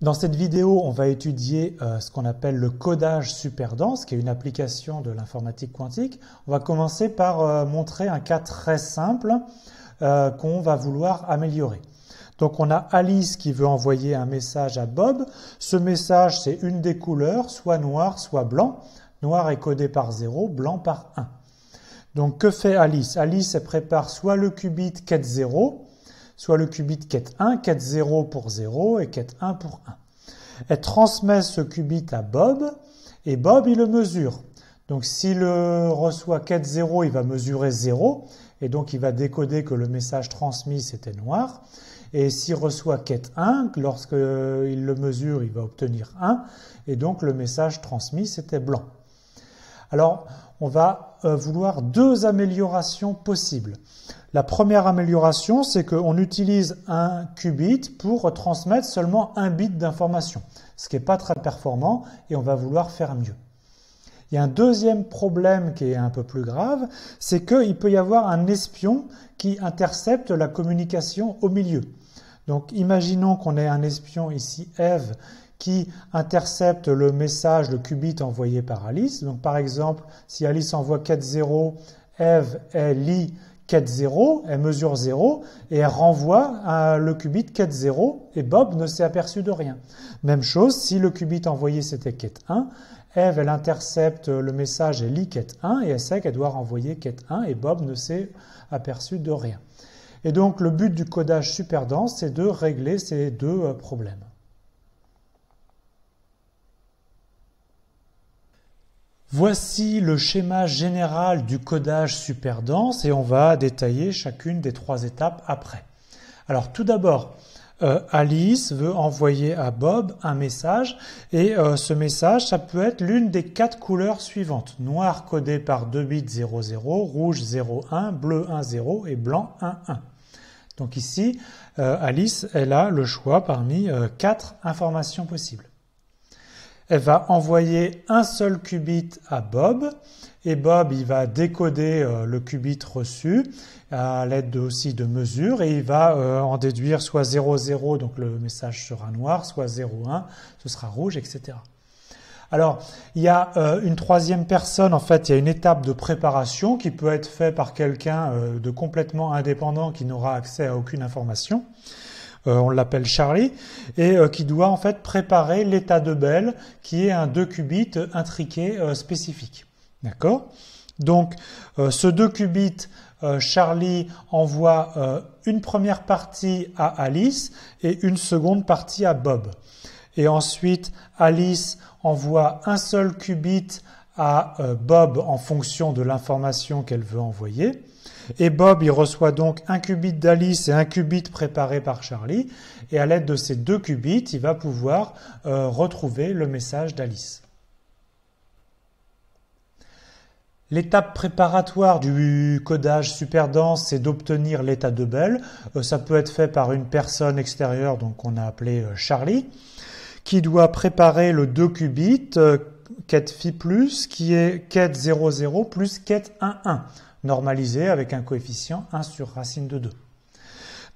Dans cette vidéo, on va étudier euh, ce qu'on appelle le codage dense, qui est une application de l'informatique quantique. On va commencer par euh, montrer un cas très simple euh, qu'on va vouloir améliorer. Donc on a Alice qui veut envoyer un message à Bob. Ce message, c'est une des couleurs, soit noir, soit blanc. Noir est codé par 0, blanc par 1. Donc que fait Alice Alice elle prépare soit le qubit quête 0, soit le qubit quête 1, quête 0 pour 0 et quête 1 pour 1. Elle transmet ce qubit à Bob et Bob il le mesure. Donc s'il euh, reçoit quête 0, il va mesurer 0 et donc il va décoder que le message transmis c'était noir. Et s'il reçoit quête 1, lorsqu'il euh, le mesure, il va obtenir 1 et donc le message transmis c'était blanc. Alors on va euh, vouloir deux améliorations possibles. La première amélioration, c'est qu'on utilise un qubit pour transmettre seulement un bit d'information, ce qui n'est pas très performant et on va vouloir faire mieux. Il y a un deuxième problème qui est un peu plus grave, c'est qu'il peut y avoir un espion qui intercepte la communication au milieu. Donc imaginons qu'on ait un espion ici, Eve, qui intercepte le message, le qubit envoyé par Alice. Donc par exemple, si Alice envoie 4-0, Eve, et l'I quête 0 elle mesure 0 et elle renvoie le qubit 4-0 et Bob ne s'est aperçu de rien. Même chose, si le qubit envoyé c'était quête 1, Eve elle intercepte le message et lit quête 1 et elle sait qu'elle doit renvoyer quête 1 et Bob ne s'est aperçu de rien. Et donc le but du codage super dense c'est de régler ces deux euh, problèmes. Voici le schéma général du codage dense et on va détailler chacune des trois étapes après. Alors tout d'abord, euh, Alice veut envoyer à Bob un message et euh, ce message, ça peut être l'une des quatre couleurs suivantes. Noir codé par 2 bits 00, rouge 01, bleu 10 et blanc 11. Donc ici, euh, Alice, elle a le choix parmi quatre informations possibles elle va envoyer un seul qubit à Bob et Bob il va décoder euh, le qubit reçu à l'aide aussi de mesures et il va euh, en déduire soit 00 donc le message sera noir, soit 01 ce sera rouge, etc. Alors, il y a euh, une troisième personne, en fait, il y a une étape de préparation qui peut être faite par quelqu'un de complètement indépendant qui n'aura accès à aucune information. Euh, on l'appelle Charlie, et euh, qui doit en fait préparer l'état de Bell, qui est un 2 qubits intriqué euh, spécifique. D'accord Donc ce 2 qubits Charlie envoie une première partie à Alice et une seconde partie à Bob. Et ensuite, Alice envoie un seul qubit à Bob en fonction de l'information qu'elle veut envoyer. Et Bob, il reçoit donc un qubit d'Alice et un qubit préparé par Charlie. Et à l'aide de ces deux qubits, il va pouvoir euh, retrouver le message d'Alice. L'étape préparatoire du codage super dense, c'est d'obtenir l'état de Bell. Euh, ça peut être fait par une personne extérieure, donc on a appelé euh, Charlie, qui doit préparer le deux qubits, quête phi+, qui est quête 00 plus quête 11 normalisé avec un coefficient 1 sur racine de 2.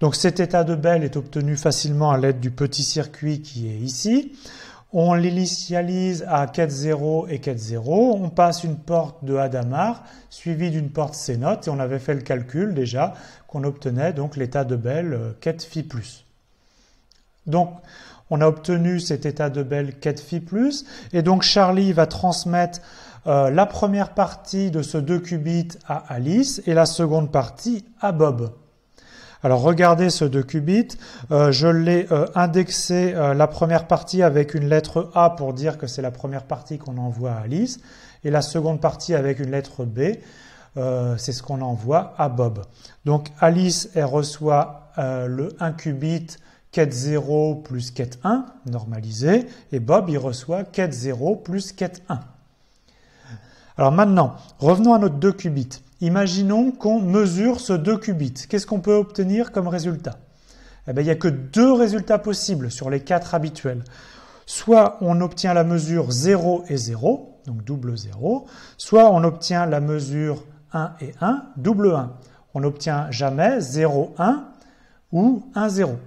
Donc cet état de Bell est obtenu facilement à l'aide du petit circuit qui est ici. On l'initialise à 4,0 et 4,0. On passe une porte de Hadamard suivie d'une porte C et on avait fait le calcul déjà qu'on obtenait donc l'état de Bell 4 euh, phi plus. Donc on a obtenu cet état de Bell 4 phi plus et donc Charlie va transmettre euh, la première partie de ce 2 qubits à Alice et la seconde partie à Bob. Alors regardez ce 2 qubits, euh, je l'ai euh, indexé la première partie avec une lettre A pour dire que c'est la première partie qu'on envoie à Alice et la seconde partie avec une lettre B, c'est ce qu'on envoie à Bob. Donc Alice elle reçoit le 1 qubit ket 0 plus ket 1 normalisé et Bob il reçoit ket 0 plus ket 1. Alors maintenant, revenons à notre 2 qubits. Imaginons qu'on mesure ce 2 qubits. Qu'est-ce qu'on peut obtenir comme résultat eh bien, Il n'y a que deux résultats possibles sur les quatre habituels. Soit on obtient la mesure 0 et 0, donc double 0, soit on obtient la mesure 1 et 1, double 1. On n'obtient jamais 0, 1 ou 1, 0.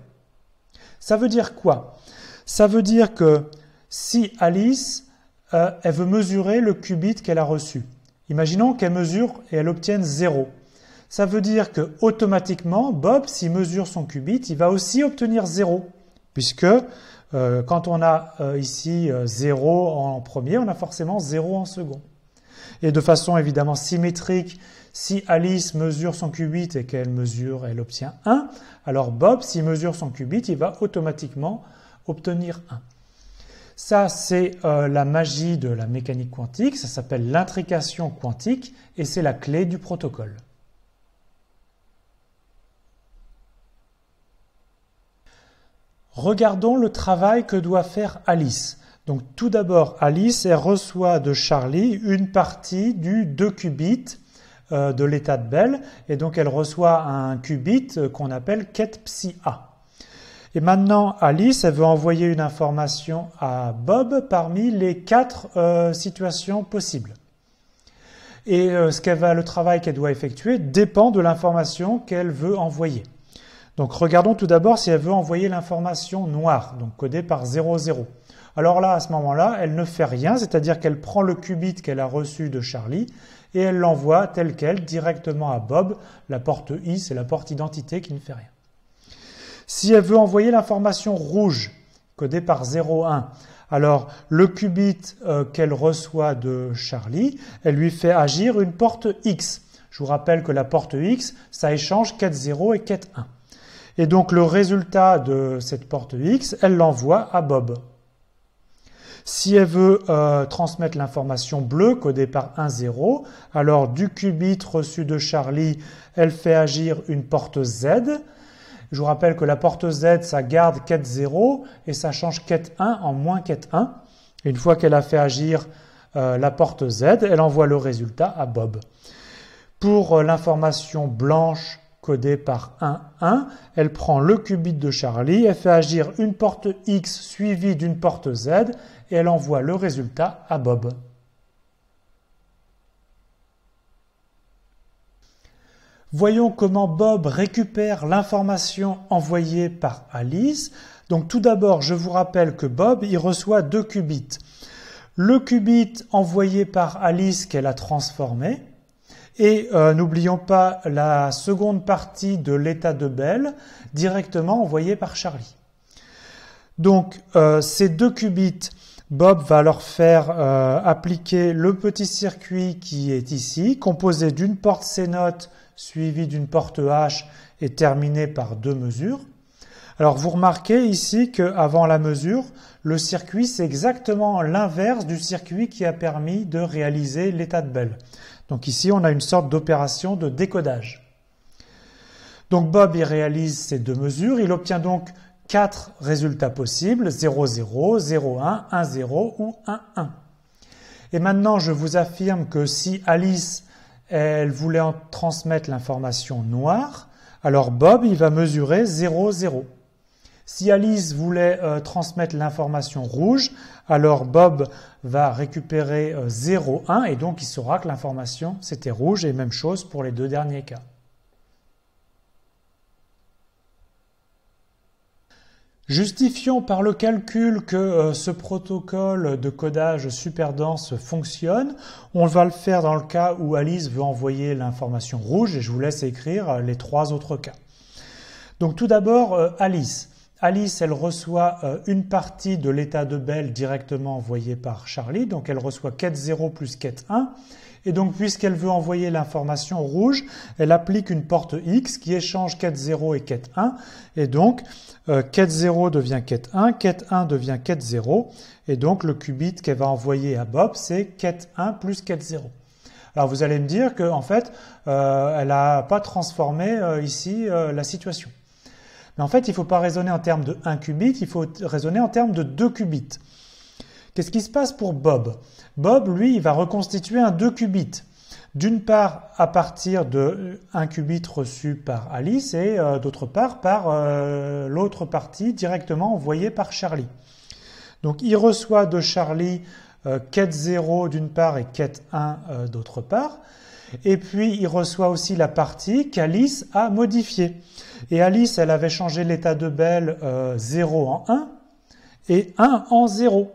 Ça veut dire quoi Ça veut dire que si Alice euh, elle veut mesurer le qubit qu'elle a reçu. Imaginons qu'elle mesure et elle obtienne 0. Ça veut dire que automatiquement, Bob, s'il mesure son qubit, il va aussi obtenir 0. Puisque euh, quand on a euh, ici 0 en premier, on a forcément 0 en second. Et de façon évidemment symétrique, si Alice mesure son qubit et qu'elle mesure, elle obtient 1, alors Bob, s'il mesure son qubit, il va automatiquement obtenir 1. Ça, c'est euh, la magie de la mécanique quantique, ça s'appelle l'intrication quantique et c'est la clé du protocole. Regardons le travail que doit faire Alice. Donc tout d'abord, Alice reçoit de Charlie une partie du 2 qubits euh, de l'état de Bell et donc elle reçoit un qubit euh, qu'on appelle ket psi a. Et maintenant, Alice, elle veut envoyer une information à Bob parmi les quatre euh, situations possibles. Et euh, ce qu'elle va, le travail qu'elle doit effectuer dépend de l'information qu'elle veut envoyer. Donc regardons tout d'abord si elle veut envoyer l'information noire, donc codée par 00. Alors là, à ce moment-là, elle ne fait rien, c'est-à-dire qu'elle prend le qubit qu'elle a reçu de Charlie et elle l'envoie tel quel directement à Bob. La porte I, c'est la porte identité qui ne fait rien. Si elle veut envoyer l'information rouge, codée par 01, alors le qubit euh, qu'elle reçoit de Charlie, elle lui fait agir une porte X. Je vous rappelle que la porte X, ça échange 4-0 et 4-1. Et donc le résultat de cette porte X, elle l'envoie à Bob. Si elle veut euh, transmettre l'information bleue codée par 10, alors du qubit reçu de Charlie, elle fait agir une porte Z. Je vous rappelle que la porte Z, ça garde quête 0 et ça change quête 1 en moins quête 1. Une fois qu'elle a fait agir euh, la porte Z, elle envoie le résultat à Bob. Pour euh, l'information blanche codée par 1, 1, elle prend le qubit de Charlie, elle fait agir une porte X suivie d'une porte Z et elle envoie le résultat à Bob. Voyons comment Bob récupère l'information envoyée par Alice. Donc tout d'abord, je vous rappelle que Bob, il reçoit deux qubits. Le qubit envoyé par Alice qu'elle a transformé. Et euh, n'oublions pas la seconde partie de l'état de Belle, directement envoyée par Charlie. Donc euh, ces deux qubits Bob va leur faire euh, appliquer le petit circuit qui est ici, composé d'une porte C-note suivie d'une porte H et terminé par deux mesures. Alors vous remarquez ici qu'avant la mesure, le circuit c'est exactement l'inverse du circuit qui a permis de réaliser l'état de Bell. Donc ici on a une sorte d'opération de décodage. Donc Bob il réalise ces deux mesures, il obtient donc 4 résultats possibles, 0, 0, 0, 1, 0 ou 1, 1. Et maintenant, je vous affirme que si Alice, elle voulait transmettre l'information noire, alors Bob, il va mesurer 0, 0. Si Alice voulait euh, transmettre l'information rouge, alors Bob va récupérer 0, euh, 1 et donc il saura que l'information c'était rouge et même chose pour les deux derniers cas. Justifions par le calcul que euh, ce protocole de codage super dense fonctionne. On va le faire dans le cas où Alice veut envoyer l'information rouge et je vous laisse écrire euh, les trois autres cas. Donc tout d'abord, euh, Alice. Alice, elle reçoit une partie de l'état de Bell directement envoyée par Charlie, donc elle reçoit 40 0 plus quête et donc, puisqu'elle veut envoyer l'information rouge, elle applique une porte X qui échange 40 0 et 41 1. Et donc, 40 euh, 0 devient 41, 1, 1 devient 40 0. Et donc, le qubit qu'elle va envoyer à Bob, c'est 41 1 plus 40. 0. Alors, vous allez me dire qu'en en fait, euh, elle n'a pas transformé euh, ici la situation. Mais en fait, il ne faut pas raisonner en termes de 1 qubit, il faut raisonner en termes de 2 qubits. Qu'est-ce qui se passe pour Bob Bob, lui, il va reconstituer un 2 qubits. D'une part, à partir de qubit reçu par Alice et euh, d'autre part, par euh, l'autre partie directement envoyée par Charlie. Donc, il reçoit de Charlie euh, quête 0 d'une part et quête 1 d'autre part. Et puis, il reçoit aussi la partie qu'Alice a modifiée. Et Alice, elle avait changé l'état de Belle 0 en 1 et 1 en 0.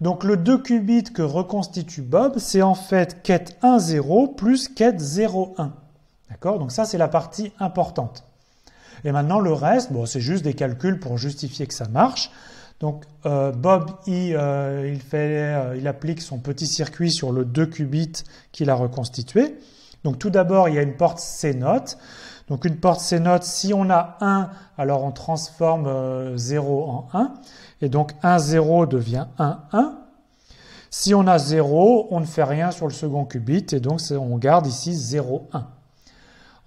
Donc le 2 qubits que reconstitue Bob, c'est en fait quête 1.0 plus quête 0.1. D'accord Donc ça, c'est la partie importante. Et maintenant, le reste, bon, c'est juste des calculs pour justifier que ça marche. Donc euh, Bob, il, euh, fait, euh, il, applique son petit circuit sur le 2 qubits qu'il a reconstitué. Donc tout d'abord, il y a une porte C note. Donc une porte, CNOT. Si on a 1, alors on transforme 0 euh, en 1. Et donc 1, 0 devient 1, 1. Si on a 0, on ne fait rien sur le second qubit. Et donc on garde ici 0, 1.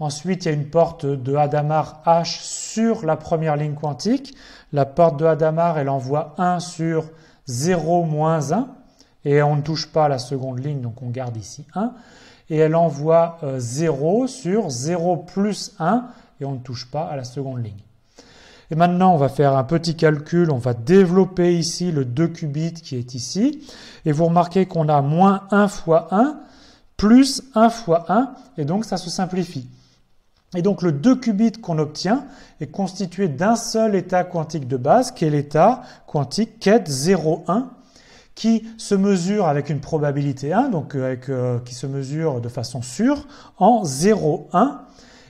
Ensuite, il y a une porte de Hadamard H sur la première ligne quantique. La porte de Hadamard, elle envoie 1 sur 0 moins 1 et on ne touche pas à la seconde ligne, donc on garde ici 1, et elle envoie 0 euh, sur 0 plus 1, et on ne touche pas à la seconde ligne. Et maintenant, on va faire un petit calcul, on va développer ici le 2 qubits qui est ici, et vous remarquez qu'on a moins 1 fois 1, plus 1 fois 1, et donc ça se simplifie. Et donc le 2 qubits qu'on obtient est constitué d'un seul état quantique de base, qui est l'état quantique ket 0,1 qui se mesure avec une probabilité 1, donc euh, euh, qui se mesure de façon sûre en 0,1.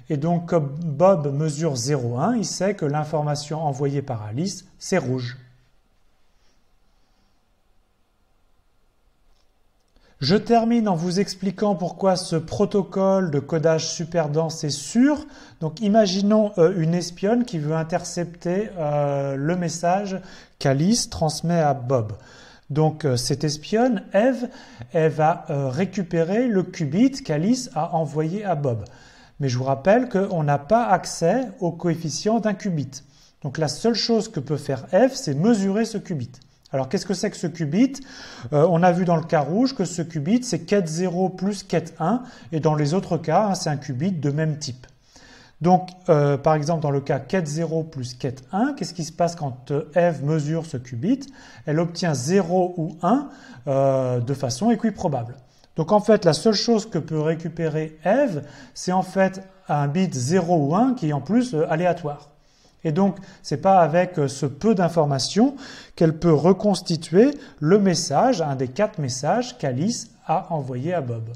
Et donc comme Bob mesure 0,1, il sait que l'information envoyée par Alice, c'est rouge. Je termine en vous expliquant pourquoi ce protocole de codage super dense est sûr. Donc imaginons euh, une espionne qui veut intercepter le message qu'Alice transmet à Bob. Donc euh, cette espionne, Eve, elle va euh, récupérer le qubit qu'Alice a envoyé à Bob. Mais je vous rappelle qu'on n'a pas accès au coefficient d'un qubit. Donc la seule chose que peut faire Eve, c'est mesurer ce qubit. Alors qu'est-ce que c'est que ce qubit euh, On a vu dans le cas rouge que ce qubit, c'est 4,0 plus 4,1, et dans les autres cas, hein, c'est un qubit de même type. Donc, euh, par exemple, dans le cas ket 0 plus ket 1, qu'est-ce qui se passe quand euh, Eve mesure ce qubit Elle obtient 0 ou 1 euh, de façon équiprobable. Donc, en fait, la seule chose que peut récupérer Eve, c'est en fait un bit 0 ou 1 qui est en plus aléatoire. Et donc, ce n'est pas avec ce peu d'informations qu'elle peut reconstituer le message, un des quatre messages qu'Alice a envoyé à Bob.